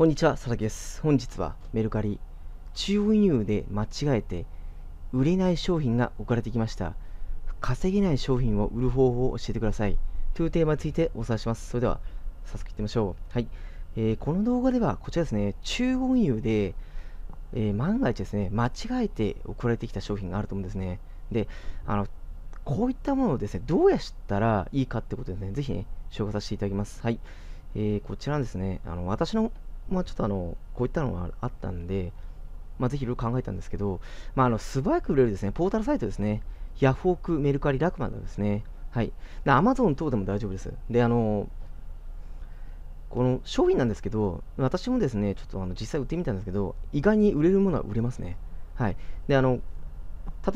こんにちは、佐々木です。本日はメルカリ、中運輸で間違えて売れない商品が置かれてきました。稼げない商品を売る方法を教えてください。というテーマについてお伝えします。それでは、早速いってみましょう。はい。えー、この動画では、こちらですね、中運輸で、えー、万が一ですね、間違えて送られてきた商品があると思うんですね。で、あの、こういったものをですね、どうやったらいいかってことですね、ぜひね、紹介させていただきます。はい。えー、こちらですね、あの、私のまあ、ちょっとあのこういったのがあったんで、まあ、ぜひいろいろ考えたんですけど、まあ、あの素早く売れるですねポータルサイトですね、ヤフオク、メルカリ、ラクマですね、はい、でアマゾン等でも大丈夫です。であのこの商品なんですけど、私もですね、ちょっとあの実際売ってみたんですけど、意外に売れるものは売れますね。はい。で、あの、例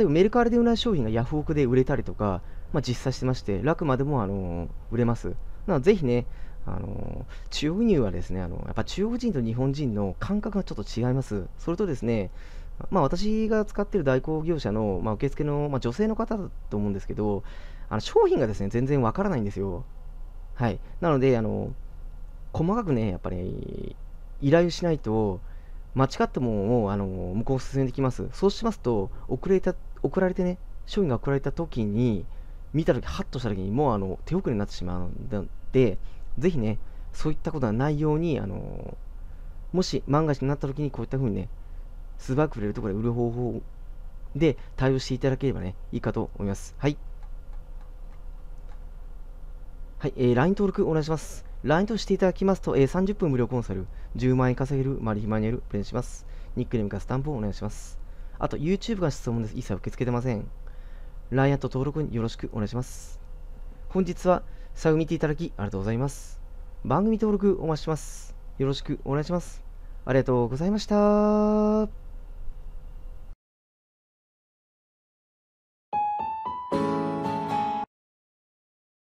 えばメルカリで売らない商品がヤフオクで売れたりとか、まあ、実際してまして、楽までもあの売れます。なので、ぜひね、あの中央輸入はですねあのやっぱ中国人と日本人の感覚がちょっと違います、それとですね、まあ、私が使っている代行業者の、まあ、受付の、まあ、女性の方だと思うんですけど、あの商品がですね全然わからないんですよ。はい、なのであの、細かくね、やっぱり依頼をしないと、間違ったものをあの向こう進んできます。そうしますと遅れた、送られてね、商品が送られた時に、見た時ハッとした時にもうあの手遅れになってしまうので、ぜひね、そういったことがないように、あのー、もし万が一になった時にこういった風にね、素早く売れるところで売る方法で対応していただければね、いいかと思います。はい。はい、えー、LINE 登録お願いします。LINE としていただきますと、えー、30分無料コンサル、10万円稼げるマルヒマニュアルプレゼンします。ニックネームかスタンプをお願いします。あと、YouTube が質問です。一切受け付けてません。LINE アット登録よろしくお願いします。本日は最後見ていただきありがとうございます。番組登録お待ちします。よろしくお願いします。ありがとうございました。